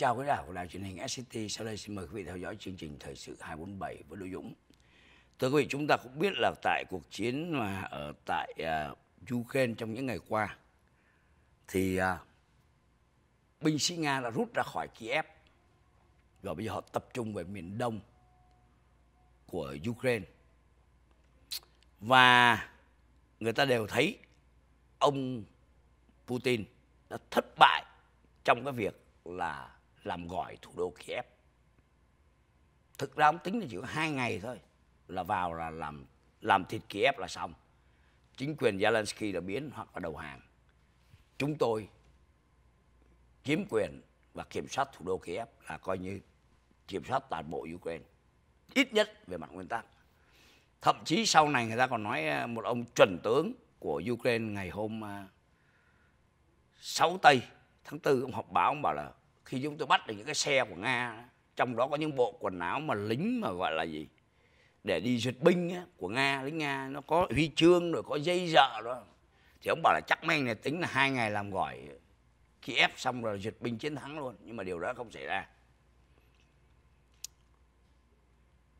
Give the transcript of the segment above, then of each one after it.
chào quý đạo của đài truyền hình SCT. Sau đây xin mời quý vị theo dõi chương trình Thời sự 247 với Đỗ Dũng. Thưa quý vị, chúng ta cũng biết là tại cuộc chiến mà ở tại uh, Ukraine trong những ngày qua thì uh, binh sĩ Nga đã rút ra khỏi Kiev và bây giờ họ tập trung về miền đông của Ukraine. Và người ta đều thấy ông Putin đã thất bại trong cái việc là làm gọi thủ đô Kiev. Thực ra ông tính là chỉ có hai ngày thôi là vào là làm làm thịt Kiev là xong. Chính quyền Zelensky đã biến hoặc là đầu hàng. Chúng tôi chiếm quyền và kiểm soát thủ đô Kiev là coi như kiểm soát toàn bộ Ukraine. Ít nhất về mặt nguyên tắc. Thậm chí sau này người ta còn nói à, một ông chuẩn tướng của Ukraine ngày hôm 6 à, Tây tháng 4 ông họp báo ông bảo là khi chúng tôi bắt được những cái xe của nga trong đó có những bộ quần áo mà lính mà gọi là gì để đi duyệt binh á, của nga lính nga nó có huy chương rồi có dây dợ đó thì ông bảo là chắc mấy này tính là hai ngày làm gọi, khi ép xong rồi duyệt binh chiến thắng luôn nhưng mà điều đó không xảy ra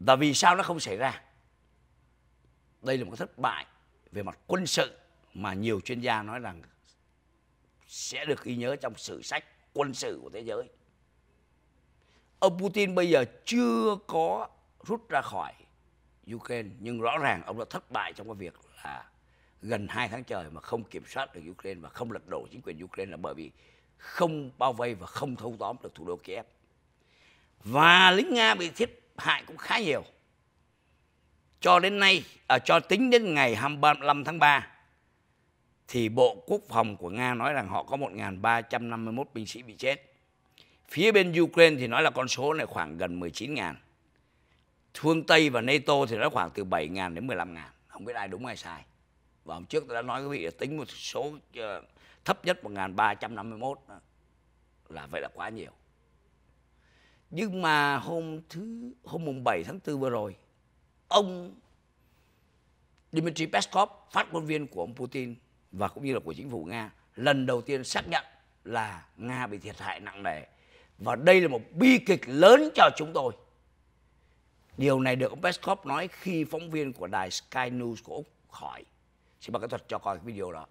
và vì sao nó không xảy ra đây là một thất bại về mặt quân sự mà nhiều chuyên gia nói rằng sẽ được ghi nhớ trong sử sách quân sự của thế giới. Ông Putin bây giờ chưa có rút ra khỏi Ukraine nhưng rõ ràng ông đã thất bại trong cái việc là gần hai tháng trời mà không kiểm soát được Ukraine và không lật đổ chính quyền Ukraine là bởi vì không bao vây và không thâu tóm được thủ đô Kiev. Và lính Nga bị thiệt hại cũng khá nhiều. Cho đến nay, à, cho tính đến ngày 25 tháng 3 thì Bộ Quốc phòng của Nga nói rằng họ có 1.351 binh sĩ bị chết. Phía bên Ukraine thì nói là con số này khoảng gần 19.000. Phương Tây và NATO thì nói khoảng từ 7.000 đến 15.000. Không biết ai đúng ai sai. Và hôm trước tôi đã nói với quý vị là tính một số ờ, thấp nhất 1.351 là vậy là quá nhiều. Nhưng mà hôm thứ hôm mùng 7 tháng 4 vừa rồi, ông Dmitry Peskov, phát ngôn viên của ông Putin và cũng như là của chính phủ Nga lần đầu tiên xác nhận là Nga bị thiệt hại nặng nề và đây là một bi kịch lớn cho chúng tôi. Điều này được ông Peskov nói khi phóng viên của đài Sky News của Úc hỏi. Xin mời kỹ thuật cho coi cái video đó.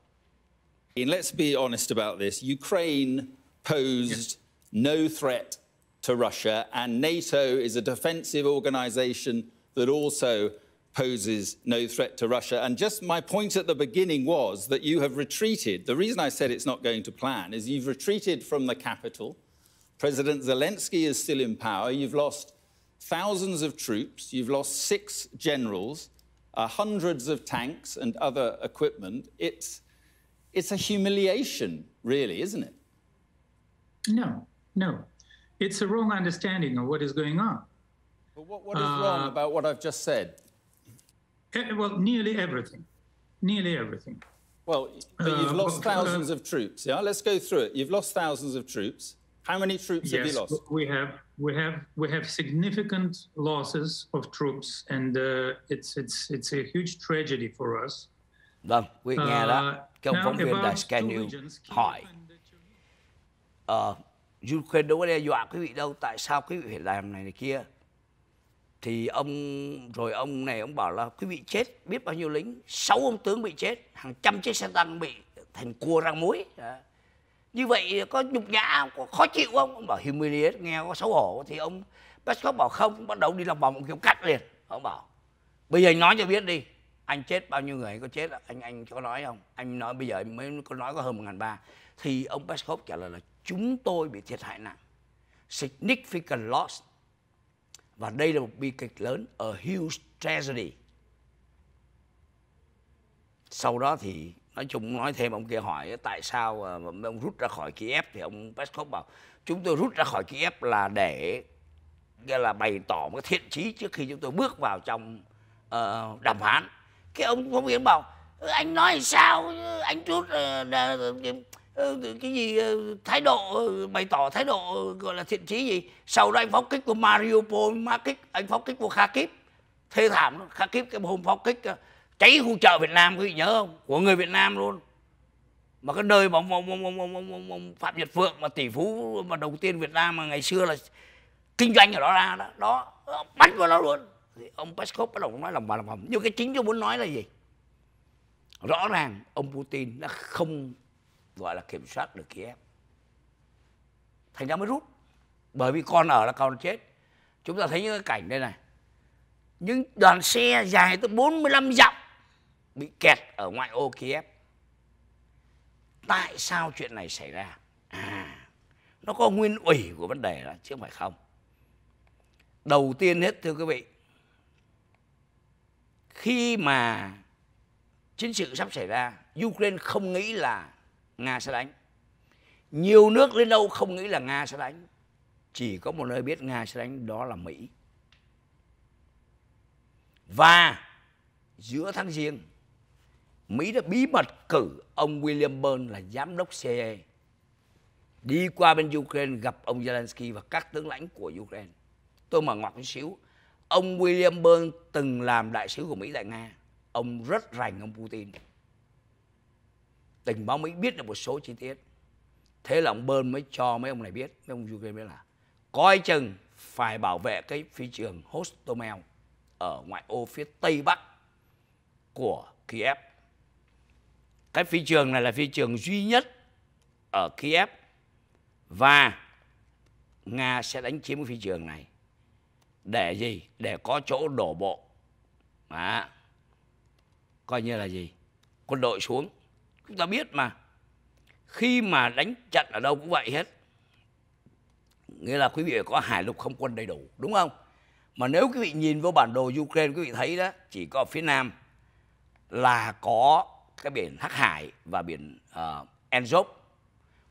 And let's be honest about this. Ukraine posed no threat to Russia and NATO is a defensive organization that also poses no threat to Russia. And just my point at the beginning was that you have retreated. The reason I said it's not going to plan is you've retreated from the capital. President Zelensky is still in power. You've lost thousands of troops. You've lost six generals, uh, hundreds of tanks and other equipment. It's, it's a humiliation, really, isn't it? No, no. It's a wrong understanding of what is going on. But what, what is uh, wrong about what I've just said? Eh, well, nearly everything, nearly everything. Well, but you've uh, lost uh, thousands uh, of troops. Yeah, let's go through it. You've lost thousands of troops. How many troops yes, have you lost? We have we have we have significant losses of troops, and uh, it's it's it's a huge tragedy for us. Vâng, We vị nghe đó. Uh, Cái ông phóng viên Đài Scannew hỏi uh, Ukraine do có đe dọa quý vị đâu, tại sao quý vị phải làm này này kia? thì ông rồi ông này ông bảo là quý vị chết biết bao nhiêu lính sáu ông tướng bị chết hàng trăm chiếc xe tăng bị thành cua răng muối à. như vậy có nhục nhã có khó chịu không ông bảo humiliate nghe có xấu hổ thì ông Peskov bảo không bắt đầu đi lòng vòng ông kêu cắt liền ông bảo bây giờ anh nói cho biết đi anh chết bao nhiêu người có chết anh anh có nói không anh nói bây giờ mới có nói có hơn một ngàn ba thì ông Peskov trả lời là chúng tôi bị thiệt hại nặng significant loss và đây là một bi kịch lớn ở Huge Tragedy. Sau đó thì nói chung nói thêm ông kia hỏi tại sao à, ông rút ra khỏi Kiev thì ông Peskov bảo chúng tôi rút ra khỏi Kiev là để là bày tỏ một thiện chí trước khi chúng tôi bước vào trong uh, đàm phán. Cái ông Phóng Viễn bảo anh nói sao anh rút uh, Ờ, cái gì ờ, thái độ ờ, bày tỏ thái độ gọi là thiện chí gì sau đó anh pháo kích của Mariupol ma kích anh pháo kích của Kharkiv thê thảm đó Kharkiv cái hôm pháo kích cháy khu chợ Việt Nam quý vị nhớ không của người Việt Nam luôn mà cái nơi mà ông, ông, ông, ông, ông, ông, ông Phạm Nhật Phượng mà tỷ phú mà đầu tiên Việt Nam mà ngày xưa là kinh doanh ở đó ra đó, đó bắt vào đó luôn thì ông Peskov bắt đầu nói lòng bà lòng hầm nhưng cái chính tôi muốn nói là gì rõ ràng ông Putin đã không gọi là kiểm soát được Kiev thành ra mới rút bởi vì con ở là con chết chúng ta thấy những cái cảnh đây này những đoàn xe dài tới 45 dặm bị kẹt ở ngoại ô Kiev tại sao chuyện này xảy ra à nó có nguyên ủy của vấn đề là chứ không phải không đầu tiên hết thưa quý vị khi mà chiến sự sắp xảy ra ukraine không nghĩ là Nga sẽ đánh. Nhiều nước đến đâu không nghĩ là Nga sẽ đánh. Chỉ có một nơi biết Nga sẽ đánh đó là Mỹ. Và giữa tháng Giêng, Mỹ đã bí mật cử ông William Burns là giám đốc CIA đi qua bên Ukraine gặp ông Zelensky và các tướng lãnh của Ukraine. Tôi mở ngoặc một xíu, ông William Burns từng làm đại sứ của Mỹ tại Nga. Ông rất rành ông Putin tình báo Mỹ biết được một số chi tiết. Thế là ông Bơn mới cho mấy ông này biết, mấy ông Ukraine biết là coi chừng phải bảo vệ cái phi trường Hostomel ở ngoại ô phía tây bắc của Kiev. Cái phi trường này là phi trường duy nhất ở Kiev và Nga sẽ đánh chiếm cái phi trường này để gì? Để có chỗ đổ bộ. À, coi như là gì? Quân đội xuống chúng ta biết mà khi mà đánh trận ở đâu cũng vậy hết nghĩa là quý vị có hải lục không quân đầy đủ đúng không mà nếu quý vị nhìn vào bản đồ Ukraine quý vị thấy đó chỉ có phía nam là có cái biển Hắc Hải và biển uh, ờ, Enzov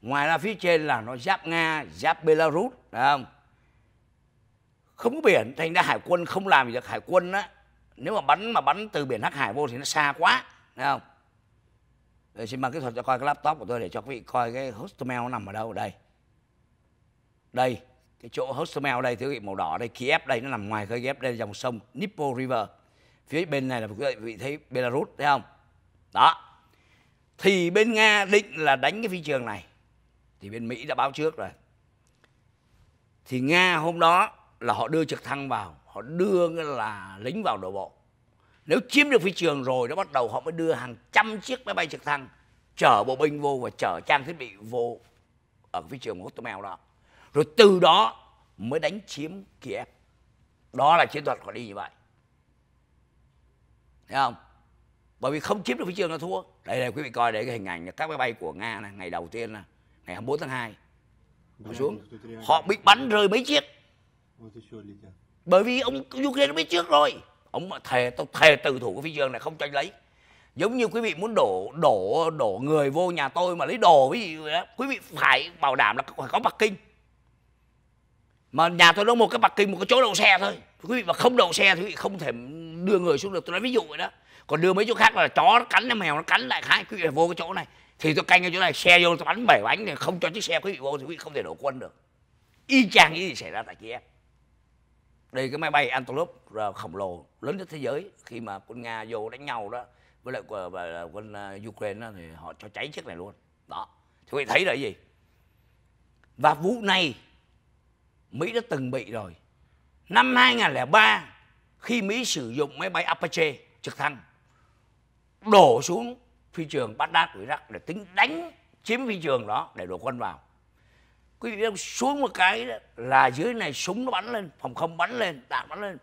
ngoài ra phía trên là nó giáp Nga giáp Belarus đúng không không có biển thành ra hải quân không làm gì được hải quân á nếu mà bắn mà bắn từ biển Hắc Hải vô thì nó xa quá đúng không để ờ, xin ban kỹ thuật cho coi cái laptop của tôi để cho quý vị coi cái hostmail nó nằm ở đâu đây đây cái chỗ hostmail đây quý vị màu đỏ đây Kiev đây nó nằm ngoài khơi Kiev đây dòng sông Dnipro River phía bên này là quý vị thấy Belarus thấy không đó thì bên Nga định là đánh cái phi trường này thì bên Mỹ đã báo trước rồi thì Nga hôm đó là họ đưa trực thăng vào họ đưa là lính vào đổ bộ nếu chiếm được phi trường rồi nó bắt đầu họ mới đưa hàng trăm chiếc máy bay trực thăng chở bộ binh vô và chở trang thiết bị vô ở phi trường Hostomel đó rồi từ đó mới đánh chiếm Kiev đó là chiến thuật họ đi như vậy thấy không bởi vì không chiếm được phi trường là thua đây đây quý vị coi đây cái hình ảnh các máy bay của nga này, ngày đầu tiên là ngày 24 tháng 2 họ xuống họ bị bắn rơi mấy chiếc bởi vì ông Ukraine nó biết trước rồi ông mà thề tôi thề từ thủ cái phi trường này không cho anh lấy giống như quý vị muốn đổ đổ đổ người vô nhà tôi mà lấy đồ quý vị quý vị phải bảo đảm là phải có bạc kinh mà nhà tôi đâu một cái bạc kinh một cái chỗ đậu xe thôi quý vị mà không đậu xe thì quý vị không thể đưa người xuống được tôi nói ví dụ vậy đó còn đưa mấy chỗ khác là chó nó cắn nó mèo nó cắn lại hai quý vị vô cái chỗ này thì tôi canh ở chỗ này xe vô tôi bắn bảy bánh thì không cho chiếc xe quý vị vô thì quý vị không thể đổ quân được y chang cái gì xảy ra tại kia đi cái máy bay Antelope khổng lồ lớn nhất thế giới khi mà quân Nga vô đánh nhau đó với lại quân à, Ukraine đó, thì họ cho cháy chiếc này luôn đó thì quý vị thấy là gì và vụ này Mỹ đã từng bị rồi năm 2003 khi Mỹ sử dụng máy bay Apache trực thăng đổ xuống phi trường Baghdad của Iraq để tính đánh chiếm phi trường đó để đổ quân vào quý vị đâu xuống một cái đó, là dưới này súng nó bắn lên phòng không bắn lên đạn bắn lên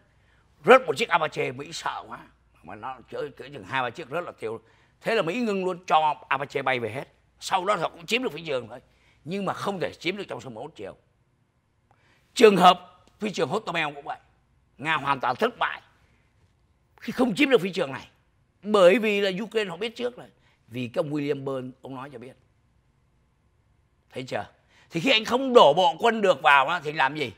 rớt một chiếc apache mỹ sợ quá mà nó chơi chở chừng hai ba chiếc rất là tiêu thế là mỹ ngưng luôn cho apache bay về hết sau đó họ cũng chiếm được phi trường thôi nhưng mà không thể chiếm được trong sông 21 chiều trường hợp phi trường Hostomel cũng vậy nga hoàn toàn thất bại khi không chiếm được phi trường này bởi vì là ukraine họ biết trước rồi vì cái ông william burns ông nói cho biết thấy chưa thì khi anh không đổ bộ quân được vào thì làm gì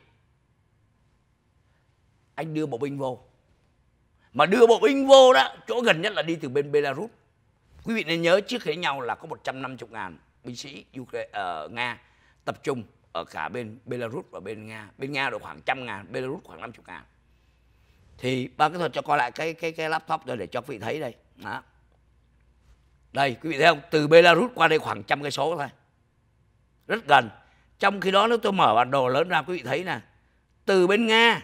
anh đưa bộ binh vô mà đưa bộ binh vô đó chỗ gần nhất là đi từ bên belarus quý vị nên nhớ trước khi nhau là có 150 ngàn binh sĩ Ukraine, ở ờ, nga tập trung ở cả bên belarus và bên nga bên nga độ khoảng trăm ngàn belarus khoảng 50 ngàn thì ba kỹ thuật cho coi lại cái cái cái laptop đây để cho quý vị thấy đây đó. đây quý vị thấy không từ belarus qua đây khoảng trăm cây số thôi rất gần trong khi đó nếu tôi mở bản đồ lớn ra quý vị thấy nè từ bên nga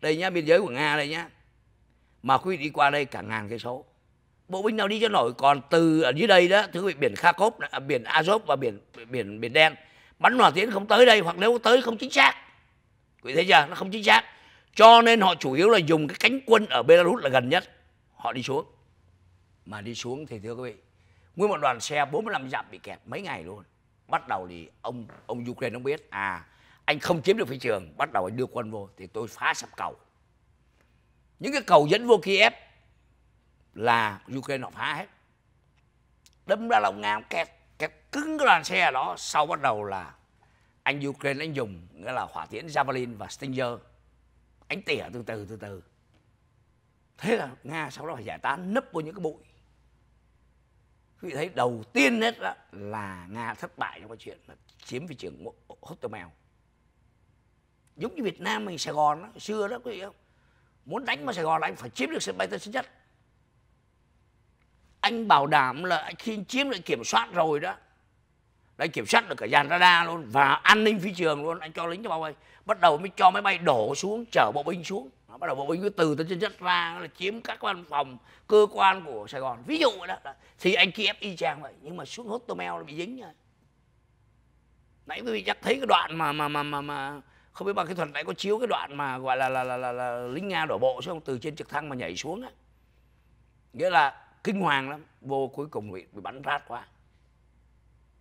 đây nhá biên giới của nga đây nhá mà quý vị đi qua đây cả ngàn cây số bộ binh nào đi cho nổi còn từ ở dưới đây đó thưa quý vị biển Kharkov à, biển Azov và biển biển biển đen bắn hỏa tiễn không tới đây hoặc nếu tới không chính xác quý vị thấy chưa nó không chính xác cho nên họ chủ yếu là dùng cái cánh quân ở Belarus là gần nhất họ đi xuống mà đi xuống thì thưa quý vị nguyên một đoàn xe 45 dặm bị kẹt mấy ngày luôn bắt đầu thì ông ông Ukraine ông biết à anh không chiếm được thị trường bắt đầu anh đưa quân vô thì tôi phá sập cầu những cái cầu dẫn vô Kiev là Ukraine họ phá hết đâm ra lòng ông Nga kẹt kẹt cứng cái đoàn xe đó sau bắt đầu là anh Ukraine anh dùng nghĩa là hỏa tiễn Javelin và Stinger anh tỉa từ từ từ từ thế là Nga sau đó phải giải tán nấp vô những cái bụi quý vị thấy đầu tiên hết đó là nga thất bại trong cái chuyện là chiếm thị trường hotel mèo giống như việt nam mình sài gòn đó, xưa đó quý vị không muốn đánh vào sài gòn là anh phải chiếm được sân bay tân sơn nhất anh bảo đảm là khi chiếm lại kiểm soát rồi đó là anh kiểm soát được cả dàn radar luôn và an ninh phi trường luôn anh cho lính cho bao vây bắt đầu mới cho máy bay đổ xuống chở bộ binh xuống bắt đầu bộ binh cứ từ từ trên rất ra là chiếm các văn phòng cơ quan của sài gòn ví dụ đó thì anh kiev y chang vậy nhưng mà xuống hốt tomel là bị dính nha nãy tôi vị chắc thấy cái đoạn mà mà mà mà, mà không biết bằng kỹ thuật nãy có chiếu cái đoạn mà gọi là là là, là, là lính nga đổ bộ xuống từ trên trực thăng mà nhảy xuống á nghĩa là kinh hoàng lắm vô cuối cùng bị, bị bắn rát quá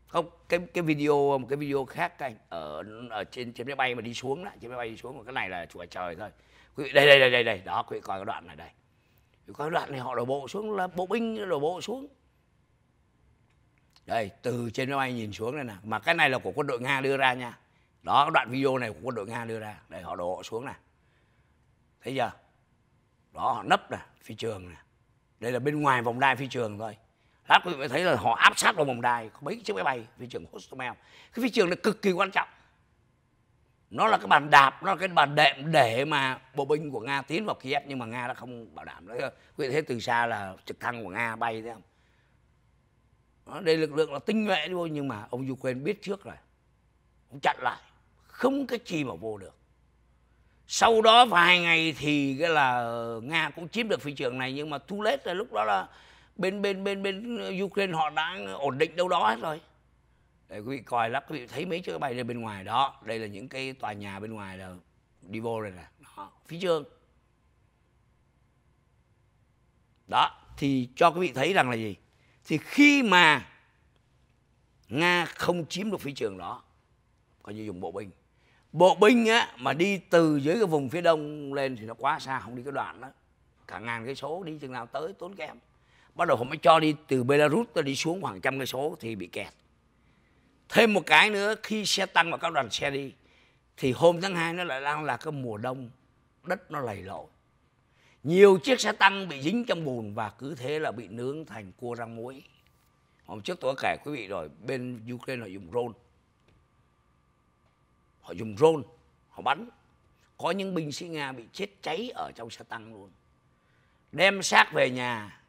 không cái cái video một cái video khác anh ở ở trên trên máy bay mà đi xuống đó trên máy bay đi xuống mà cái này là chùa trời thôi quý vị đây đây đây đây đây đó quý vị coi cái đoạn này đây quý vị coi đoạn này họ đổ bộ xuống là bộ binh đổ bộ xuống đây từ trên máy bay nhìn xuống đây nè mà cái này là của quân đội nga đưa ra nha đó đoạn video này của quân đội nga đưa ra đây họ đổ bộ xuống này thấy chưa đó họ nấp nè phi trường nè đây là bên ngoài vòng đai phi trường thôi lát quý vị thấy là họ áp sát vào vòng đai có mấy chiếc máy bay phi trường Hostomel cái phi trường này cực kỳ quan trọng nó là cái bàn đạp nó là cái bàn đệm để mà bộ binh của nga tiến vào kiev nhưng mà nga đã không bảo đảm nữa, quý vị thấy từ xa là trực thăng của nga bay thế không đó, đây lực lượng là tinh nhuệ thôi nhưng mà ông ukraine biết trước rồi ông chặn lại không cái chi mà vô được sau đó vài ngày thì cái là nga cũng chiếm được phi trường này nhưng mà thu lết là lúc đó là bên bên bên bên ukraine họ đã ổn định đâu đó hết rồi để quý vị coi lắp quý vị thấy mấy chiếc máy bay bên ngoài đó đây là những cái tòa nhà bên ngoài là đi vô rồi nè đó, phía trước đó thì cho quý vị thấy rằng là gì thì khi mà nga không chiếm được phi trường đó coi như dùng bộ binh bộ binh á mà đi từ dưới cái vùng phía đông lên thì nó quá xa không đi cái đoạn đó cả ngàn cái số đi chừng nào tới tốn kém bắt đầu họ mới cho đi từ belarus ta đi xuống khoảng trăm cái số thì bị kẹt thêm một cái nữa khi xe tăng và các đoàn xe đi thì hôm tháng 2 nó lại đang là cái mùa đông đất nó lầy lội nhiều chiếc xe tăng bị dính trong bùn và cứ thế là bị nướng thành cua răng muối hôm trước tôi kể quý vị rồi bên ukraine họ dùng drone họ dùng drone họ bắn có những binh sĩ nga bị chết cháy ở trong xe tăng luôn đem xác về nhà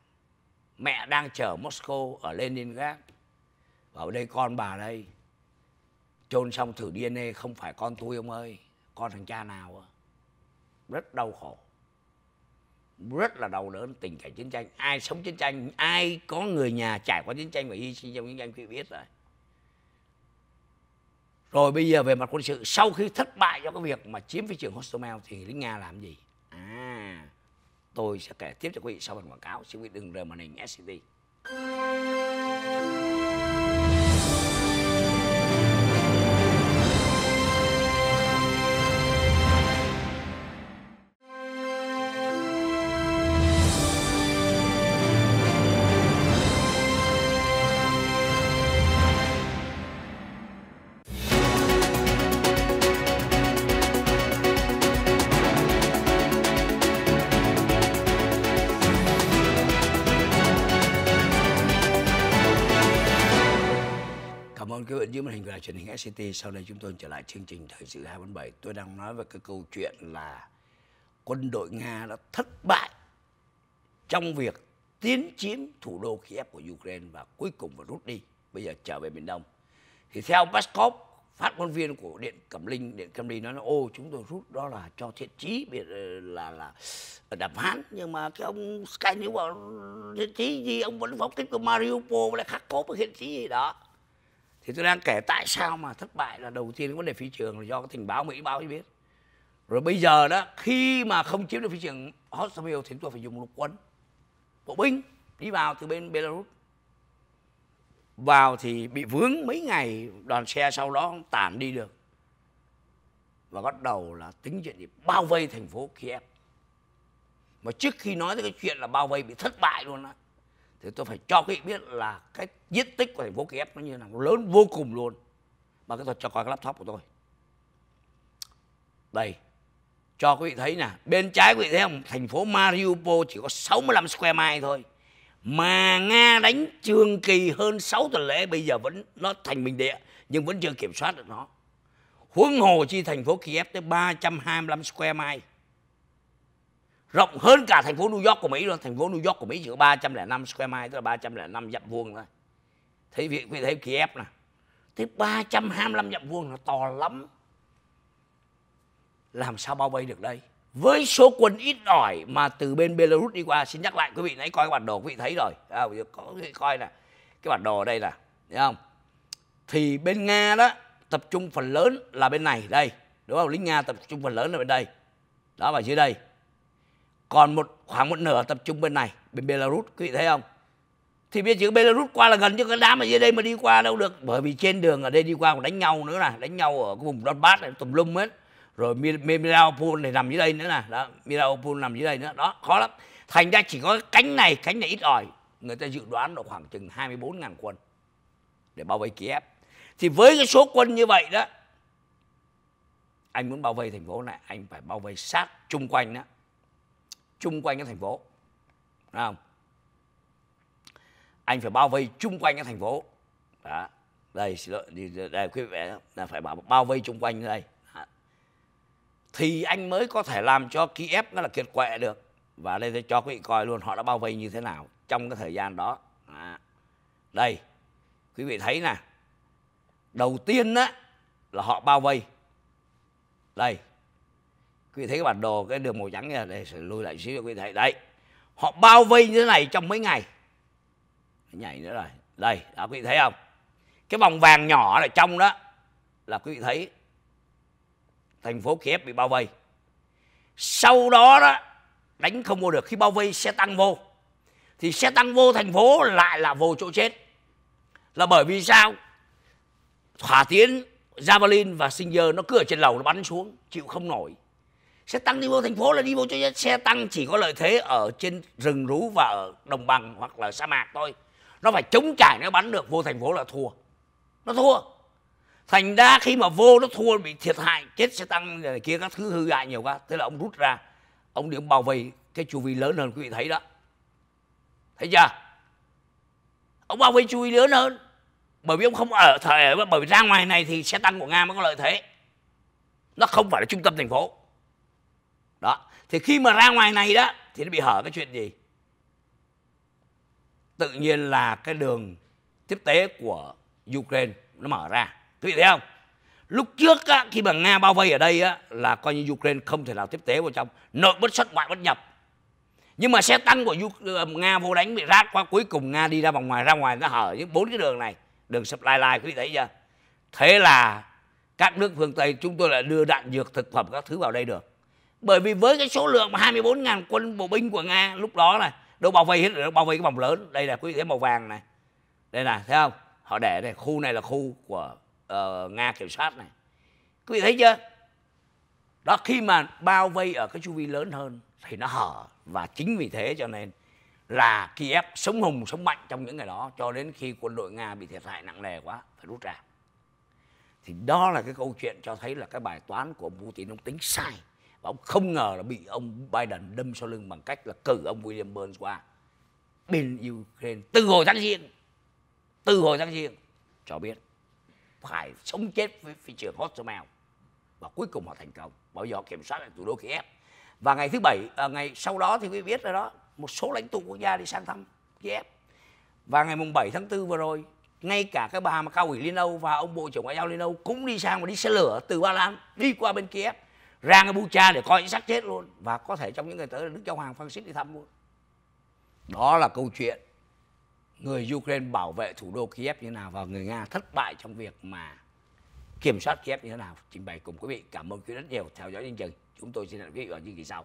mẹ đang chờ moscow ở leningrad bảo đây con bà đây chôn xong thử DNA không phải con tôi ông ơi con thằng cha nào rất đau khổ rất là đau đớn tình cảnh chiến tranh ai sống chiến tranh ai có người nhà trải qua chiến tranh và hy sinh trong chiến tranh quý biết rồi rồi bây giờ về mặt quân sự sau khi thất bại do cái việc mà chiếm phi trường Hostomel thì lính Nga làm gì à tôi sẽ kể tiếp cho quý vị sau phần quảng cáo xin quý vị đừng rời màn hình SCT các bạn giữ màn hình của truyền hình SCT. Sau đây chúng tôi trở lại chương trình thời sự 247. Tôi đang nói về cái câu chuyện là quân đội Nga đã thất bại trong việc tiến chiếm thủ đô Kiev của Ukraine và cuối cùng và rút đi. Bây giờ trở về miền Đông. Thì theo Peskov, phát ngôn viên của Điện Cẩm Linh, Điện Cẩm Linh nói là ô chúng tôi rút đó là cho thiện trí ờ, là là đàm phán nhưng mà cái ông Sky bảo thiện trí gì ông vẫn phóng thích của Mariupol lại khắc cố với thiện trí gì đó thì tôi đang kể tại sao mà thất bại là đầu tiên vấn đề phi trường là do cái tình báo mỹ báo cho biết rồi bây giờ đó khi mà không chiếm được phi trường Hostomil thì chúng tôi phải dùng lục quân bộ binh đi vào từ bên Belarus vào thì bị vướng mấy ngày đoàn xe sau đó tản đi được và bắt đầu là tính chuyện gì bao vây thành phố Kiev mà trước khi nói tới cái chuyện là bao vây bị thất bại luôn á thì tôi phải cho quý vị biết là cái diện tích của thành phố Kiev nó như thế là lớn vô cùng luôn mà cái thuật cho coi cái laptop của tôi đây cho quý vị thấy nè bên trái quý vị thấy không thành phố Mariupol chỉ có 65 square mile thôi mà Nga đánh trường kỳ hơn 6 tuần lễ bây giờ vẫn nó thành bình địa nhưng vẫn chưa kiểm soát được nó huống hồ chi thành phố Kiev tới 325 square mile rộng hơn cả thành phố New York của Mỹ luôn thành phố New York của Mỹ chỉ có 305 square mile tức là 305 dặm vuông thôi thấy việc thấy Kiev nè tới 325 dặm vuông là to lắm làm sao bao vây được đây với số quân ít ỏi mà từ bên Belarus đi qua xin nhắc lại quý vị nãy coi cái bản đồ quý vị thấy rồi à, có coi nè cái bản đồ ở đây nè thấy không thì bên Nga đó tập trung phần lớn là bên này đây đúng không lính Nga tập trung phần lớn là bên đây đó và dưới đây còn một khoảng một nửa tập trung bên này bên Belarus quý vị thấy không thì bây giờ Belarus qua là gần chứ cái đám mà dưới đây mà đi qua đâu được bởi vì trên đường ở đây đi qua còn đánh nhau nữa nè, đánh nhau ở cái vùng Donbass này tùm lum hết rồi Miropol này nằm dưới đây nữa nè đó Miropol nằm dưới đây nữa đó khó lắm thành ra chỉ có cánh này cánh này ít ỏi người ta dự đoán là khoảng chừng 24.000 quân để bao vây Kiev thì với cái số quân như vậy đó anh muốn bao vây thành phố này anh phải bao vây sát chung quanh đó chung quanh cái thành phố Đúng không anh phải bao vây chung quanh cái thành phố đó đây xin lỗi đây quý vị là phải bảo bao vây chung quanh đây đó. thì anh mới có thể làm cho Kiev nó là kiệt quệ được và đây tôi cho quý vị coi luôn họ đã bao vây như thế nào trong cái thời gian đó à, đây quý vị thấy nè đầu tiên á là họ bao vây đây quý thấy cái bản đồ cái đường màu trắng này đây sẽ lùi lại xíu cho quý thấy đấy họ bao vây như thế này trong mấy ngày nhảy nữa rồi đây đã quý thấy không cái vòng vàng nhỏ ở trong đó là quý vị thấy thành phố Kiev bị bao vây sau đó đó đánh không vô được khi bao vây xe tăng vô thì xe tăng vô thành phố lại là vô chỗ chết là bởi vì sao hỏa tiến javelin và singer nó cứ ở trên lầu nó bắn xuống chịu không nổi xe tăng đi vô thành phố là đi vô cho xe tăng chỉ có lợi thế ở trên rừng rú và ở đồng bằng hoặc là sa mạc thôi nó phải chống trải nó bắn được vô thành phố là thua nó thua thành ra khi mà vô nó thua bị thiệt hại chết xe tăng này kia các thứ hư hại nhiều quá thế là ông rút ra ông đi ông bảo vệ cái chu vi lớn hơn quý vị thấy đó thấy chưa ông bảo vệ chu vi lớn hơn bởi vì ông không ở thời bởi vì ra ngoài này thì xe tăng của nga mới có lợi thế nó không phải là trung tâm thành phố đó thì khi mà ra ngoài này đó thì nó bị hở cái chuyện gì tự nhiên là cái đường tiếp tế của Ukraine nó mở ra quý vị thấy không lúc trước á, khi mà nga bao vây ở đây á, là coi như Ukraine không thể nào tiếp tế vào trong nội bất xuất ngoại bất nhập nhưng mà xe tăng của ờ, nga vô đánh bị rát qua cuối cùng nga đi ra vòng ngoài ra ngoài nó hở những bốn cái đường này đường supply line quý vị thấy chưa thế là các nước phương tây chúng tôi lại đưa đạn dược thực phẩm các thứ vào đây được bởi vì với cái số lượng 24.000 quân bộ binh của Nga lúc đó này đâu bảo vệ hết đâu bảo vệ cái vòng lớn đây là quý vị thấy màu vàng này đây là thấy không họ để đây khu này là khu của uh, Nga kiểm soát này quý vị thấy chưa đó khi mà bao vây ở cái chu vi lớn hơn thì nó hở và chính vì thế cho nên là Kiev sống hùng sống mạnh trong những ngày đó cho đến khi quân đội Nga bị thiệt hại nặng nề quá phải rút ra thì đó là cái câu chuyện cho thấy là cái bài toán của ông Putin ông tính sai ông không ngờ là bị ông Biden đâm sau lưng bằng cách là cử ông William Burns qua bên Ukraine từ hồi tháng riêng. Từ hồi tháng riêng cho biết phải sống chết với phi trường Hostomel và cuối cùng họ thành công bảo vì kiểm soát lại thủ đô Kiev và ngày thứ bảy à, ngày sau đó thì quý vị biết rồi đó một số lãnh tụ quốc gia đi sang thăm Kiev và ngày mùng 7 tháng 4 vừa rồi ngay cả cái bà mà cao ủy Liên Âu và ông Bộ trưởng Ngoại giao Liên Âu cũng đi sang và đi xe lửa từ Ba Lan đi qua bên Kiev ra Campuchia để coi những xác chết luôn và có thể trong những ngày tới là Đức Giáo Hoàng Francis đi thăm luôn đó là câu chuyện người Ukraine bảo vệ thủ đô Kiev như thế nào và người Nga thất bại trong việc mà kiểm soát Kiev như thế nào trình bày cùng quý vị cảm ơn quý vị rất nhiều theo dõi chương trình chúng tôi xin hẹn quý vị vào chương trình sau